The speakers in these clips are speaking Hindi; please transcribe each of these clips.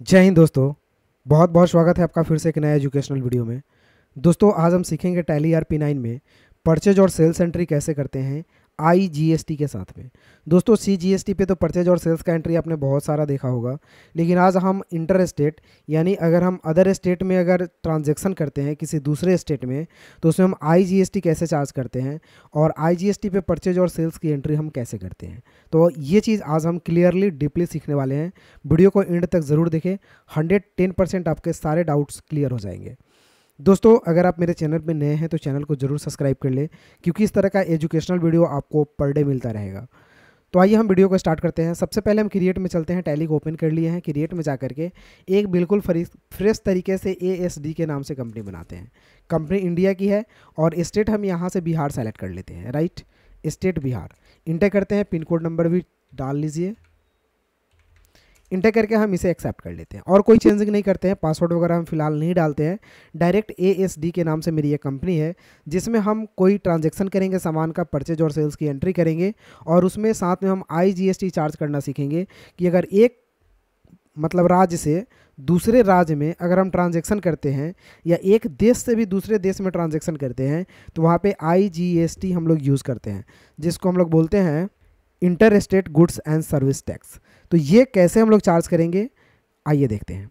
जय हिंद दोस्तों बहुत बहुत स्वागत है आपका फिर से एक नए एजुकेशनल वीडियो में दोस्तों आज हम सीखेंगे टैली आर पी नाइन में परचेज और सेल्स एंट्री कैसे करते हैं आई टी के साथ में दोस्तों सी टी पे तो परचेज और सेल्स का एंट्री आपने बहुत सारा देखा होगा लेकिन आज हम इंटर स्टेट यानी अगर हम अदर स्टेट में अगर ट्रांजैक्शन करते हैं किसी दूसरे स्टेट में तो उसमें हम आई टी कैसे चार्ज करते हैं और आई जीएसटी पे परचेज और सेल्स की एंट्री हम कैसे करते हैं तो ये चीज़ आज हम क्लियरली डीपली सीखने वाले हैं वीडियो को एंड तक ज़रूर देखें हंड्रेड आपके सारे डाउट्स क्लियर हो जाएंगे दोस्तों अगर आप मेरे चैनल पर नए हैं तो चैनल को ज़रूर सब्सक्राइब कर लें क्योंकि इस तरह का एजुकेशनल वीडियो आपको पर डे मिलता रहेगा तो आइए हम वीडियो को स्टार्ट करते हैं सबसे पहले हम क्रिएट में चलते हैं टैली को ओपन कर लिए हैं क्रिएट में जा करके एक बिल्कुल फ्रेश तरीके से ए के नाम से कंपनी बनाते हैं कंपनी इंडिया की है और स्टेट हम यहाँ से बिहार सेलेक्ट कर लेते हैं राइट स्टेट बिहार इंटर करते हैं पिन कोड नंबर भी डाल लीजिए इंटर करके हम इसे एक्सेप्ट कर लेते हैं और कोई चेंजिंग नहीं करते हैं पासवर्ड वगैरह हम फिलहाल नहीं डालते हैं डायरेक्ट ए एस डी के नाम से मेरी एक कंपनी है जिसमें हम कोई ट्रांजेक्शन करेंगे सामान का परचेज और सेल्स की एंट्री करेंगे और उसमें साथ में हम I G S T charge करना सीखेंगे कि अगर एक मतलब राज्य से दूसरे राज्य में अगर हम ट्रांजेक्शन करते हैं या एक देश से भी दूसरे देश में ट्रांजेक्शन करते हैं तो वहाँ एस टी हम लोग यूज़ करते हैं जिसको हम लोग बोलते हैं inter state goods and service tax तो ये कैसे हम लोग चार्ज करेंगे आइए देखते हैं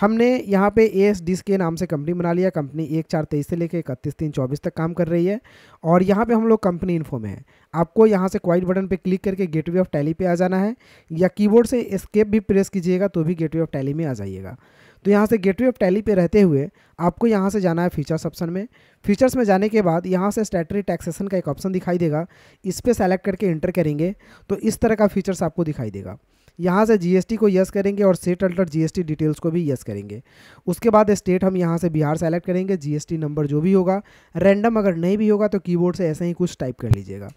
हमने यहाँ पे ए एस डी के नाम से कंपनी बना लिया कंपनी एक चार तेईस से लेकर इकतीस तीन चौबीस तक काम कर रही है और यहाँ पे हम लोग कंपनी इन्फो में हैं आपको यहाँ से क्वाइट बटन पे क्लिक करके गेटवे ऑफ टैली पे आ जाना है या कीबोर्ड से स्केप भी प्रेस कीजिएगा तो भी गेटवे ऑफ टैली में आ जाइएगा तो यहाँ से गेटवे ऑफ टैली पे रहते हुए आपको यहाँ से जाना है फीचर्स ऑप्शन में फीचर्स में जाने के बाद यहाँ से स्टैटरी टैक्सेशन का एक ऑप्शन दिखाई देगा इस पर सेलेक्ट करके इंटर करेंगे तो इस तरह का फीचर्स आपको दिखाई देगा यहाँ से जीएसटी को यस करेंगे और सेट अल्टर जीएसटी डिटेल्स को भी यस करेंगे उसके बाद स्टेट हम यहाँ से बिहार सेलेक्ट करेंगे जीएसटी नंबर जो भी होगा रैंडम अगर नहीं भी होगा तो कीबोर्ड से ऐसे ही कुछ टाइप कर लीजिएगा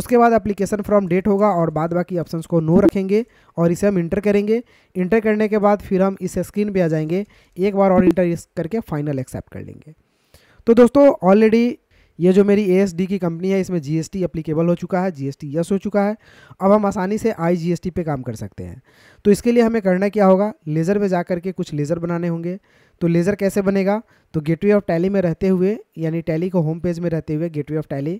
उसके बाद अप्लीकेशन फ्रॉम डेट होगा और बाद बाकी ऑप्शन को नो रखेंगे और इसे हम इंटर करेंगे इंटर करने के बाद फिर हम इस स्क्रीन पर आ जाएंगे एक बार और इंटर करके फाइनल एक्सेप्ट कर लेंगे तो दोस्तों ऑलरेडी ये जो मेरी ए की कंपनी है इसमें जीएसटी एप्लीकेबल हो चुका है जीएसटी यस हो चुका है अब हम आसानी से आई जीएसटी पे काम कर सकते हैं तो इसके लिए हमें करना क्या होगा लेज़र में जा करके कुछ लेज़र बनाने होंगे तो लेज़र कैसे बनेगा तो गेटवे ऑफ टैली में रहते हुए यानी टैली को होम पेज में रहते हुए gateway of Tally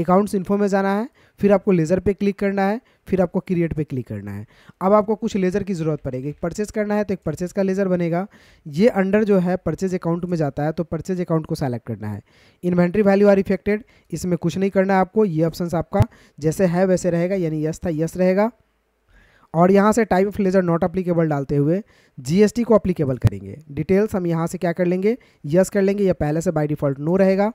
accounts info में जाना है फिर आपको लेज़र पे क्लिक करना है फिर आपको क्रिएट पे क्लिक करना है अब आपको कुछ लेज़र की ज़रूरत पड़ेगी परचेज करना है तो एक परचेज का लेज़र बनेगा ये अंडर जो है परचेज अकाउंट में जाता है तो परचेज अकाउंट को सेलेक्ट करना है इन्वेंट्री वैल्यू आर इफेक्टेड इसमें कुछ नहीं करना है आपको ये ऑप्शन आपका जैसे है वैसे रहेगा यानी यस था यस रहेगा और यहाँ से type of ledger not applicable डालते हुए जीएसटी को अप्लीकेबल करेंगे डिटेल्स हम यहाँ से क्या कर लेंगे यस कर लेंगे या पहले से बाय डिफ़ॉल्ट नो रहेगा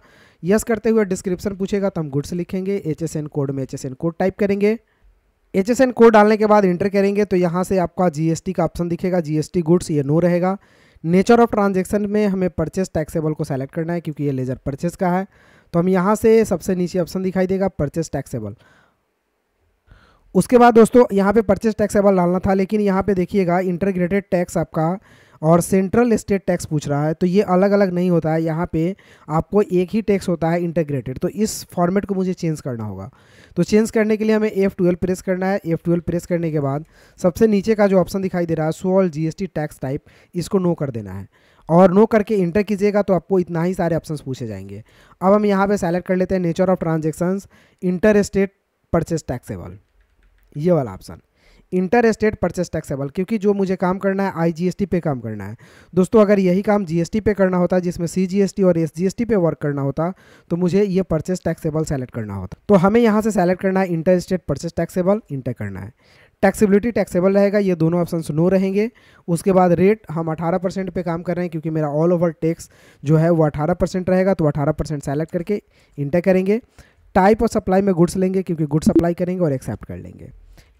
यस करते हुए डिस्क्रिप्शन पूछेगा तो हम गुड्स लिखेंगे एच कोड में एच कोड टाइप करेंगे एच कोड डालने के बाद इंटर करेंगे तो यहाँ से आपका टी का ऑप्शन दिखेगा टी गुड्स ये नो रहेगा नेचर ऑफ ट्रांजेक्शन में हमें परचेस टैक्सेबल को सेलेक्ट करना है क्योंकि ये लेजर परचेस का है तो हम यहाँ से सबसे नीचे ऑप्शन दिखाई देगा परचेस टैक्सेबल उसके बाद दोस्तों यहाँ पे परचेज टैक्स एवल डालना था लेकिन यहाँ पे देखिएगा इंटरग्रेटेड टैक्स आपका और सेंट्रल स्टेट टैक्स पूछ रहा है तो ये अलग अलग नहीं होता है यहाँ पे आपको एक ही टैक्स होता है इंटरग्रेटेड तो इस फॉर्मेट को मुझे चेंज करना होगा तो चेंज करने के लिए हमें एफ़ ट्वेल्व प्रेस करना है एफ़ ट्वेल्व प्रेस करने के बाद सबसे नीचे का जो ऑप्शन दिखाई दे रहा है so all GST tax type इसको नो कर देना है और नो करके इंटर कीजिएगा तो आपको इतना ही सारे ऑप्शन पूछे जाएंगे अब हम यहाँ पर सेलेक्ट कर लेते हैं nature of transactions inter state purchase taxable ये वाला option inter state purchase taxable क्योंकि जो मुझे काम करना है आई जीएसटी पे काम करना है दोस्तों अगर यही काम जीएसटी पे करना होता जिसमें सी जीएसटी और एस जीएसटी पे वर्क करना होता तो मुझे ये परचेस टैक्सेबल सेलेक्ट करना होता तो हमें यहाँ से सेलेक्ट करना है inter state purchase taxable inter करना है टैक्सेबिलिटी टैक्सेबल रहेगा ये दोनों ऑप्शन नो रहेंगे उसके बाद रेट हम 18 परसेंट पर काम कर रहे हैं क्योंकि मेरा ऑल ओवर टैक्स जो है वो 18 परसेंट रहेगा तो 18 परसेंट सेलेक्ट करके इंटर करेंगे टाइप और सप्लाई में गुड्स लेंगे क्योंकि गुड्स सप्लाई करेंगे और एक्सेप्ट कर लेंगे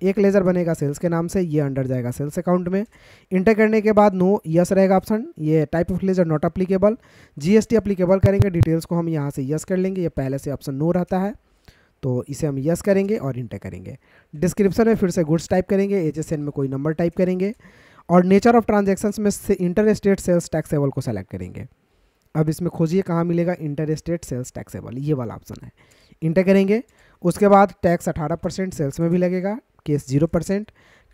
एक लेज़र बनेगा सेल्स के नाम से ये अंडर जाएगा सेल्स अकाउंट में इंटर करने के बाद नो यस रहेगा ऑप्शन ये type of ledger not applicable GST applicable करेंगे डिटेल्स को हम यहाँ से यस कर लेंगे ये पहले से ऑप्शन नो रहता है तो इसे हम यस करेंगे और इंटर करेंगे डिस्क्रिप्शन में फिर से गुड्स टाइप करेंगे एच में कोई नंबर टाइप करेंगे और नेचर ऑफ ट्रांजेक्शन में इंटर स्टेट सेल्स टैक्सेबल को सेलेक्ट करेंगे अब इसमें खोजिए कहाँ मिलेगा इंटर स्टेट सेल्स टैक्सेबल ये वाला ऑप्शन है इंटर करेंगे उसके बाद टैक्स 18 परसेंट सेल्स में भी लगेगा केस जीरो परसेंट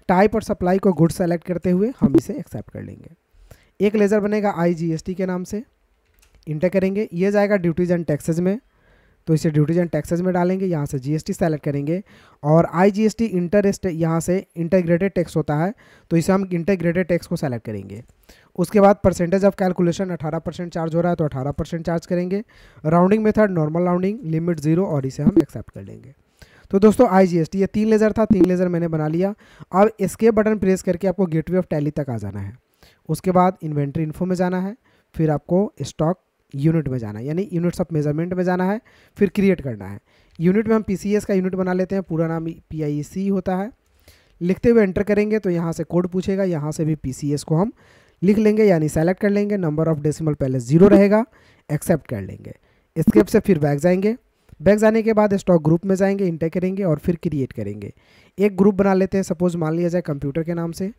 टाइप और सप्लाई को गुड सेलेक्ट करते हुए हम इसे एक्सेप्ट कर लेंगे एक लेज़र बनेगा आई के नाम से इंटर करेंगे ये जाएगा ड्यूटीज़ एंड टैक्सेज में तो इसे ड्यूटीज एंड टैक्सेज में डालेंगे यहाँ से जीएसटी सेलेक्ट करेंगे और आईजीएसटी इंटरेस्ट यहाँ से इंटीग्रेटेड टैक्स होता है तो इसे हम इंटीग्रेटेड टैक्स को सेलेक्ट करेंगे उसके बाद percentage of calculation 18 percent charge हो रहा है तो 18 परसेंट चार्ज करेंगे rounding method normal rounding limit zero और इसे हम एक्सेप्ट कर लेंगे तो दोस्तों आईजीएसटी ये तीन लेज़र था तीन लेज़र मैंने बना लिया अब इसके बटन प्रेस करके आपको गेटवे ऑफ टैली तक आ जाना है उसके बाद इन्वेंट्री इन्फो में जाना है फिर आपको स्टॉक यूनिट में जाना है यानी यूनिट्स ऑफ मेजरमेंट में जाना है फिर क्रिएट करना है यूनिट में हम पी का यूनिट बना लेते हैं पूरा नाम पी होता है लिखते हुए एंटर करेंगे तो यहाँ से कोड पूछेगा यहाँ से भी पी को हम लिख लेंगे यानी सेलेक्ट कर लेंगे नंबर ऑफ डेसिमल पहले जीरो रहेगा एक्सेप्ट कर लेंगे स्केप से फिर बैग जाएंगे बैग जाने के बाद स्टॉक ग्रुप में जाएंगे इंटर करेंगे और फिर क्रिएट करेंगे एक ग्रुप बना लेते हैं सपोज मान लिया जाए कंप्यूटर के नाम से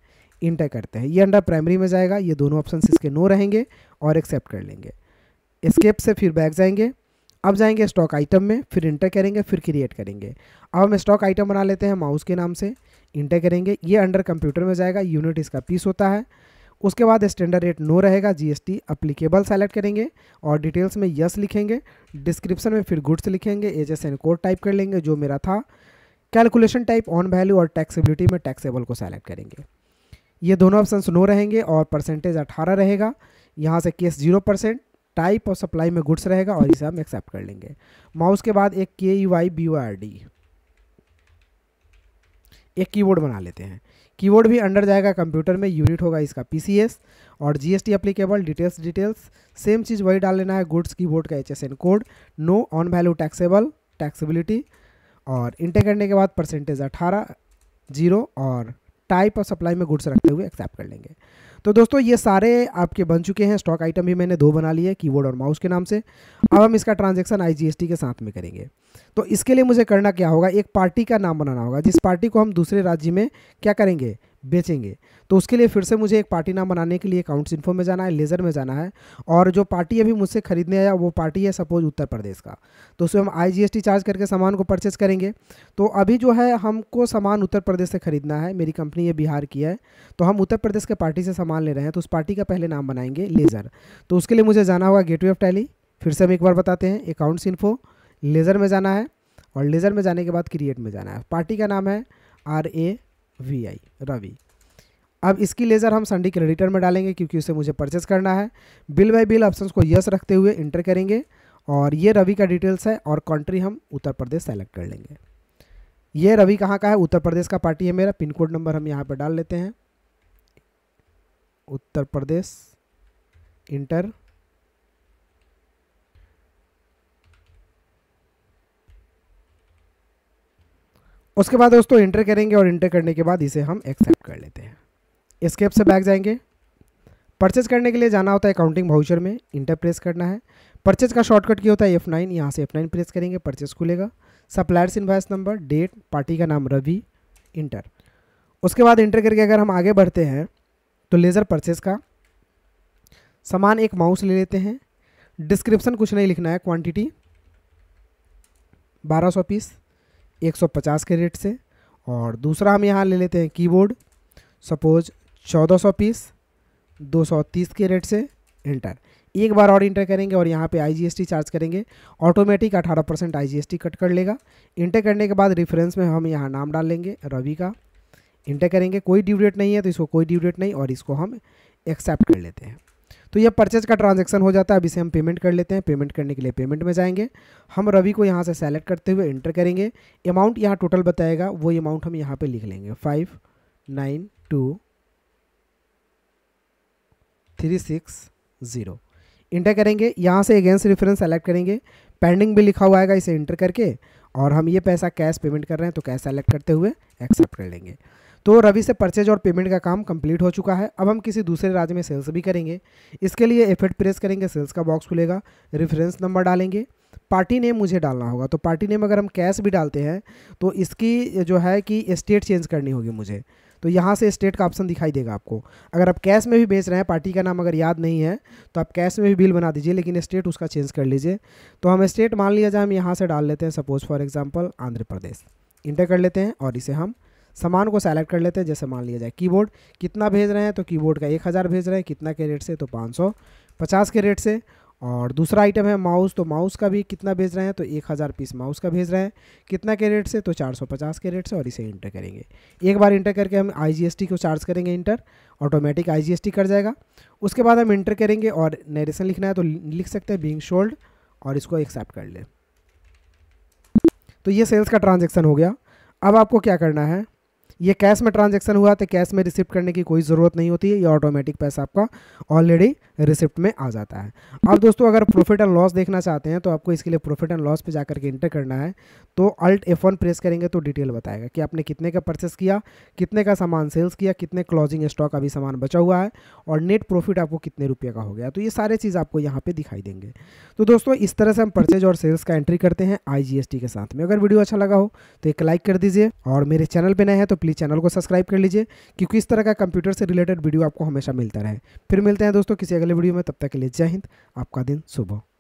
इंटर करते हैं ये अंडर प्राइमरी में जाएगा ये दोनों ऑप्शन इसके नो रहेंगे और एक्सेप्ट कर लेंगे स्केप से फिर बैक जाएंगे अब जाएंगे स्टॉक आइटम में फिर इंटर करेंगे फिर क्रिएट करेंगे अब हम स्टॉक आइटम बना लेते हैं माउस के नाम से इंटर करेंगे ये अंडर कंप्यूटर में जाएगा यूनिट इसका पीस होता है उसके बाद स्टैंडर्ड रेट नो रहेगा जीएसटी अप्लीकेबल सेलेक्ट करेंगे और डिटेल्स में यस लिखेंगे डिस्क्रिप्शन में फिर गुड्स लिखेंगे एस एन कोड टाइप कर लेंगे जो मेरा था कैलकुलेशन टाइप ऑन वैल्यू और टैक्सेबिलिटी में टैक्सेबल को सेलेक्ट करेंगे ये दोनों ऑप्शन नो रहेंगे और परसेंटेज अठारह रहेगा यहाँ से केस जीरो परसेंट टाइप और सप्लाई में गुड्स रहेगा और इसे हम एक्सेप्ट कर लेंगे माउस के बाद एक के U I B R D एक कीबोर्ड बना लेते हैं कीबोर्ड भी अंडर जाएगा कंप्यूटर में यूनिट होगा इसका पी सी एस और GST applicable details details same चीज़ वही डाल लेना है गुड्स कीबोर्ड का H S N code no on value taxable taxability और इंटर करने के बाद परसेंटेज अठारह जीरो और टाइप ऑफ सप्लाई में गुड्स रखते हुए एक्सेप्ट कर लेंगे तो दोस्तों ये सारे आपके बन चुके हैं स्टॉक आइटम भी मैंने दो बना लिए कीबोर्ड और माउस के नाम से अब हम इसका ट्रांजेक्शन टी के साथ में करेंगे तो इसके लिए मुझे करना क्या होगा एक पार्टी का नाम बनाना होगा जिस पार्टी को हम दूसरे राज्य में क्या करेंगे बेचेंगे तो उसके लिए फिर से मुझे एक पार्टी नाम बनाने के लिए अकाउंट्स इन्फो में जाना है लेज़र में जाना है और जो पार्टी अभी मुझसे खरीदने आया वो पार्टी है सपोज उत्तर प्रदेश का तो उसमें हम आईजीएसटी चार्ज करके सामान को परचेस करेंगे तो अभी जो है हमको सामान उत्तर प्रदेश से ख़रीदना है मेरी कंपनी ये बिहार की है तो हम उत्तर प्रदेश के पार्टी से सामान ले रहे हैं तो उस पार्टी का पहले नाम बनाएंगे लेज़र तो उसके लिए मुझे जाना होगा गेट ऑफ टैली फिर से हम एक बार बताते हैं अकाउंट्स इन्फो लेज़र में जाना है और लेज़र में जाने के बाद क्रिएट में जाना है पार्टी का नाम है R A V I Ravi अब इसकी लेज़र हम संडी रिटर्न में डालेंगे क्योंकि उसे मुझे परचेस करना है बिल बाई बिल ऑप्शन को यस रखते हुए इंटर करेंगे और ये रवि का डिटेल्स है और कंट्री हम उत्तर प्रदेश सेलेक्ट कर लेंगे ये रवि कहाँ का है उत्तर प्रदेश का पार्टी है मेरा पिन कोड नंबर हम यहाँ पर डाल लेते हैं उत्तर प्रदेश इंटर उसके बाद दोस्तों इंटर करेंगे और इंटर करने के बाद इसे हम एक्सेप्ट कर लेते हैं स्केप से बैक जाएंगे परचेज करने के लिए जाना होता है अकाउंटिंग भाउचर में इंटर प्रेस करना है परचेज का शॉर्टकट क्या होता है एफ नाइन यहाँ से एफ नाइन प्रेस करेंगे परचेज खुलेगा supplier's invoice number date party का नाम रवि इंटर उसके बाद इंटर करके अगर हम आगे बढ़ते हैं तो लेज़र परचेज का सामान एक माउस ले लेते हैं डिस्क्रिप्सन कुछ नहीं लिखना है बारह सौ पीस 150 के रेट से और दूसरा हम यहाँ ले लेते हैं कीबोर्ड सपोज 1400 पीस 230 के रेट से इंटर एक बार और इंटर करेंगे और यहाँ पे आईजीएसटी चार्ज करेंगे ऑटोमेटिक 18 परसेंट आई कट कर लेगा इंटर करने के बाद रेफरेंस में हम यहाँ नाम डाल लेंगे रवि का इंटर करेंगे कोई ड्यू डेट नहीं है तो इसको कोई ड्यू डेट नहीं और इसको हम एक्सेप्ट कर लेते हैं तो यह परचेज का ट्रांजेक्शन हो जाता है अब इसे हम पेमेंट कर लेते हैं पेमेंट करने के लिए पेमेंट में जाएंगे हम रवि को यहाँ से सेलेक्ट करते हुए इंटर करेंगे अमाउंट यहाँ टोटल बताएगा वो अमाउंट हम यहाँ पर लिख लेंगे five nine two three six zero inter करेंगे यहाँ से अगेंस्ट रेफरेंस सेलेक्ट करेंगे पेंडिंग भी लिखा हुआ आएगा इसे इंटर करके और हम ये पैसा कैश पेमेंट कर रहे हैं तो कैश सेलेक्ट करते हुए एक्सेप्ट कर लेंगे तो रवि से परचेज और पेमेंट का काम कंप्लीट हो चुका है अब हम किसी दूसरे राज्य में सेल्स भी करेंगे इसके लिए एफेट प्रेस करेंगे सेल्स का बॉक्स खुलेगा रेफरेंस नंबर डालेंगे पार्टी नेम मुझे डालना होगा तो पार्टी नेम अगर हम कैश भी डालते हैं तो इसकी जो है कि स्टेट चेंज करनी होगी मुझे तो यहाँ से स्टेट का ऑप्शन दिखाई देगा आपको अगर आप कैश में भी बेच रहे हैं पार्टी का नाम अगर याद नहीं है तो आप कैश में भी बिल बना दीजिए लेकिन स्टेट उसका चेंज कर लीजिए तो हम स्टेट मान लिया जाए हम यहाँ से डाल लेते हैं suppose for example Andhra Pradesh inter कर लेते हैं और इसे हम सामान को सेलेक्ट कर लेते हैं जैसे मान लिया जाए कीबोर्ड कितना भेज रहे हैं तो कीबोर्ड का एक हज़ार भेज रहे हैं कितना के रेट से तो पाँच सौ पचास के रेट से और दूसरा आइटम है माउस तो माउस का भी कितना भेज रहे हैं तो एक हज़ार पीस माउस का भेज रहे हैं कितना के रेट से तो चार सौ पचास के रेट से और इसे इंटर करेंगे एक बार इंटर करके हम आईजीएसटी को चार्ज करेंगे इंटर ऑटोमेटिक आईजीएसटी कर जाएगा उसके बाद हम इंटर करेंगे और नरेशन लिखना है तो लिख सकते हैं बींग शोल्ड और इसको एक्सेप्ट कर लें तो ये सेल्स का ट्रांजेक्शन हो गया अब आपको क्या करना है ये कैश में ट्रांजेक्शन हुआ तो कैश में रिसिप्ट करने की कोई ज़रूरत नहीं होती है ये ऑटोमेटिक पैसा आपका ऑलरेडी रिसिप्ट में आ जाता है अब दोस्तों अगर प्रॉफिट एंड लॉस देखना चाहते हैं तो आपको इसके लिए प्रॉफिट एंड लॉस पे जा करके इंटर करना है तो अल्ट एफ वन प्रेस करेंगे तो डिटेल बताएगा कि आपने कितने का परचेस किया कितने का सामान सेल्स किया कितने क्लोजिंग स्टॉक अभी सामान बचा हुआ है और नेट प्रॉफिट आपको कितने रुपये का हो गया तो ये सारे चीज़ आपको यहाँ पर दिखाई देंगे तो दोस्तों इस तरह से हम परचेज और सेल्स का एंट्री करते हैं आई के साथ में अगर वीडियो अच्छा लगा हो तो एक लाइक कर दीजिए और मेरे चैनल पर नए हैं तो प्लीज़ चैनल को सब्सक्राइब कर लीजिए क्योंकि इस तरह का कंप्यूटर से रिलेटेड वीडियो आपको हमेशा मिलता रहे फिर मिलते हैं दोस्तों किसी अगले वीडियो में तब तक के लिए जय हिंद आपका दिन शुभ हो